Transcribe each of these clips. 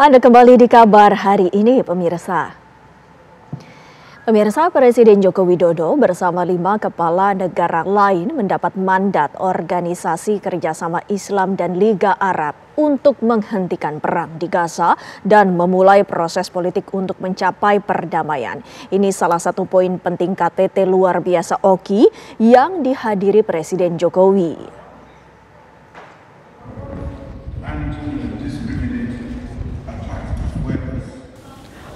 Anda kembali di kabar hari ini, pemirsa. Pemirsa Presiden Joko Widodo bersama lima kepala negara lain mendapat mandat Organisasi Kerjasama Islam dan Liga Arab untuk menghentikan perang di Gaza dan memulai proses politik untuk mencapai perdamaian. Ini salah satu poin penting KTT luar biasa OKI yang dihadiri Presiden Jokowi.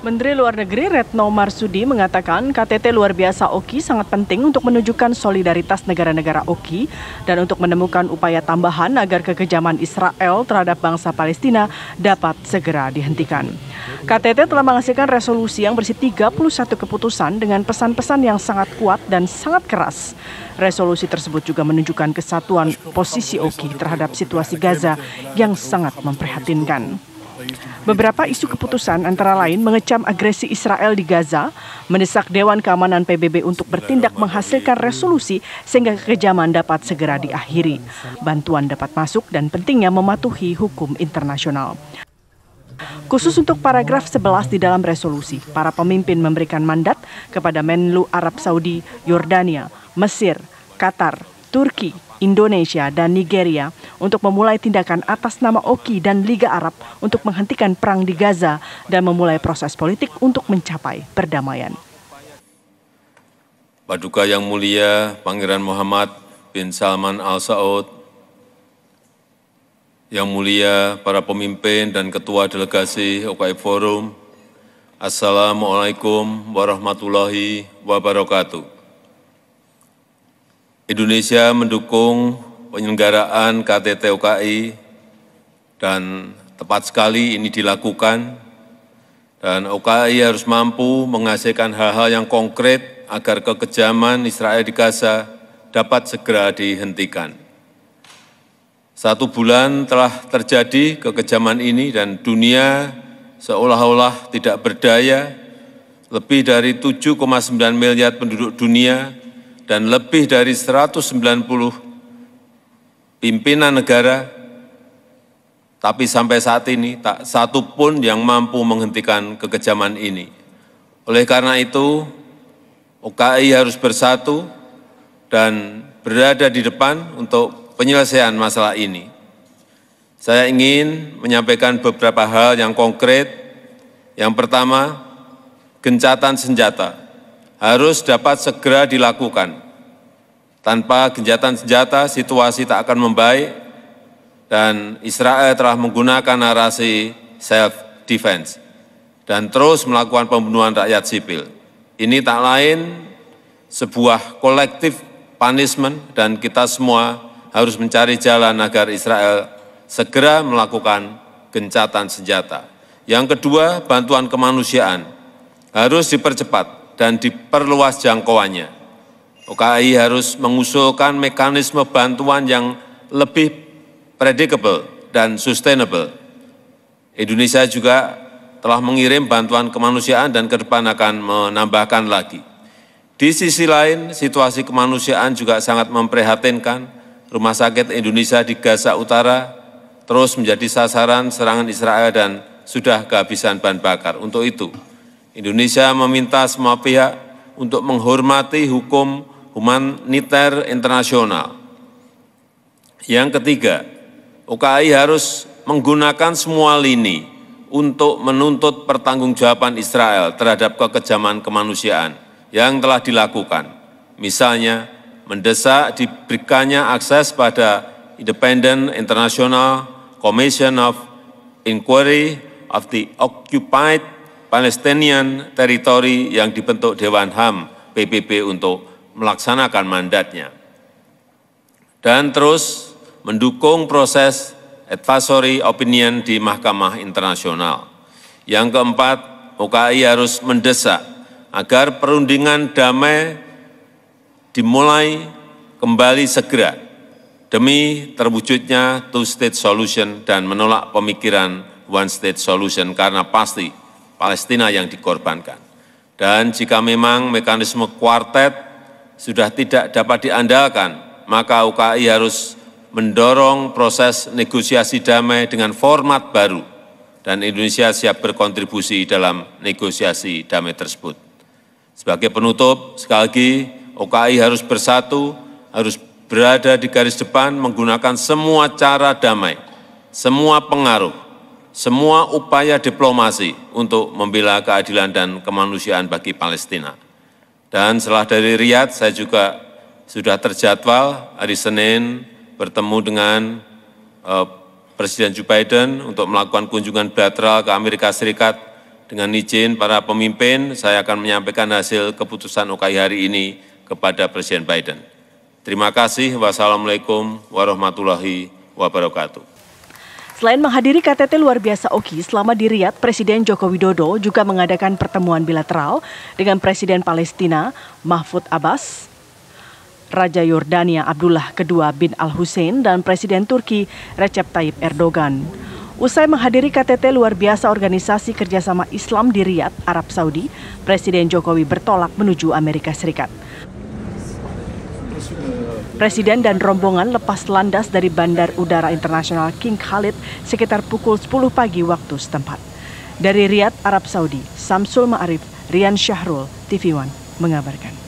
Menteri Luar Negeri Retno Marsudi mengatakan KTT luar biasa OKI sangat penting untuk menunjukkan solidaritas negara-negara OKI dan untuk menemukan upaya tambahan agar kekejaman Israel terhadap bangsa Palestina dapat segera dihentikan. KTT telah menghasilkan resolusi yang bersih 31 keputusan dengan pesan-pesan yang sangat kuat dan sangat keras. Resolusi tersebut juga menunjukkan kesatuan posisi OKI terhadap situasi Gaza yang sangat memprihatinkan. Beberapa isu keputusan antara lain mengecam agresi Israel di Gaza, mendesak Dewan Keamanan PBB untuk bertindak menghasilkan resolusi sehingga kekejaman dapat segera diakhiri. Bantuan dapat masuk dan pentingnya mematuhi hukum internasional. Khusus untuk paragraf 11 di dalam resolusi, para pemimpin memberikan mandat kepada Menlu Arab Saudi, Yordania, Mesir, Qatar, Turki, Indonesia, dan Nigeria untuk memulai tindakan atas nama Oki dan Liga Arab untuk menghentikan perang di Gaza dan memulai proses politik untuk mencapai perdamaian. Paduka yang mulia Pangeran Muhammad bin Salman Al Saud, yang mulia para pemimpin dan ketua delegasi OKI Forum, Assalamualaikum warahmatullahi wabarakatuh. Indonesia mendukung penyelenggaraan KTT UKI dan tepat sekali ini dilakukan dan UKI harus mampu menghasilkan hal-hal yang konkret agar kekejaman Israel di Gaza dapat segera dihentikan. Satu bulan telah terjadi kekejaman ini dan dunia seolah-olah tidak berdaya, lebih dari 7,9 miliar penduduk dunia dan lebih dari 190 pimpinan negara, tapi sampai saat ini tak satu pun yang mampu menghentikan kekejaman ini. Oleh karena itu, UKI harus bersatu dan berada di depan untuk penyelesaian masalah ini. Saya ingin menyampaikan beberapa hal yang konkret. Yang pertama, gencatan senjata harus dapat segera dilakukan tanpa genjatan senjata, situasi tak akan membaik dan Israel telah menggunakan narasi self-defense dan terus melakukan pembunuhan rakyat sipil. Ini tak lain sebuah kolektif punishment dan kita semua harus mencari jalan agar Israel segera melakukan gencatan senjata. Yang kedua, bantuan kemanusiaan harus dipercepat dan diperluas jangkauannya UKI harus mengusulkan mekanisme bantuan yang lebih predictable dan sustainable. Indonesia juga telah mengirim bantuan kemanusiaan dan ke depan akan menambahkan lagi. Di sisi lain, situasi kemanusiaan juga sangat memprihatinkan. Rumah sakit Indonesia di Gaza Utara terus menjadi sasaran serangan Israel dan sudah kehabisan bahan bakar. Untuk itu, Indonesia meminta semua pihak untuk menghormati hukum humaniter internasional. Yang ketiga, UKI harus menggunakan semua lini untuk menuntut pertanggungjawaban Israel terhadap kekejaman kemanusiaan yang telah dilakukan. Misalnya, mendesak diberikannya akses pada Independent International Commission of Inquiry of the Occupied Palestinian Territory yang dibentuk Dewan HAM PBB untuk melaksanakan mandatnya dan terus mendukung proses advisory opinion di Mahkamah Internasional. Yang keempat, UKI harus mendesak agar perundingan damai dimulai kembali segera demi terwujudnya two-state solution dan menolak pemikiran one-state solution karena pasti Palestina yang dikorbankan. Dan jika memang mekanisme kuartet sudah tidak dapat diandalkan, maka UKI harus mendorong proses negosiasi damai dengan format baru dan Indonesia siap berkontribusi dalam negosiasi damai tersebut. Sebagai penutup, sekali lagi UKI harus bersatu, harus berada di garis depan menggunakan semua cara damai, semua pengaruh, semua upaya diplomasi untuk membela keadilan dan kemanusiaan bagi Palestina. Dan setelah dari Riyadh, saya juga sudah terjadwal hari Senin bertemu dengan uh, Presiden Joe Biden untuk melakukan kunjungan bilateral ke Amerika Serikat dengan izin para pemimpin, saya akan menyampaikan hasil keputusan UKI hari ini kepada Presiden Biden. Terima kasih. Wassalamualaikum warahmatullahi wabarakatuh. Selain menghadiri KTT luar biasa Oki selama di Riyadh, Presiden Joko Widodo juga mengadakan pertemuan bilateral dengan Presiden Palestina Mahfud Abbas, Raja Yordania Abdullah II bin Al-Hussein dan Presiden Turki Recep Tayyip Erdogan. Usai menghadiri KTT luar biasa Organisasi Kerjasama Islam di Riyadh, Arab Saudi, Presiden Jokowi bertolak menuju Amerika Serikat. Presiden dan rombongan lepas landas dari Bandar Udara Internasional King Khalid sekitar pukul 10 pagi waktu setempat. Dari Riyadh, Arab Saudi, Samsul Ma'arif, Rian Syahrul, TV One, mengabarkan.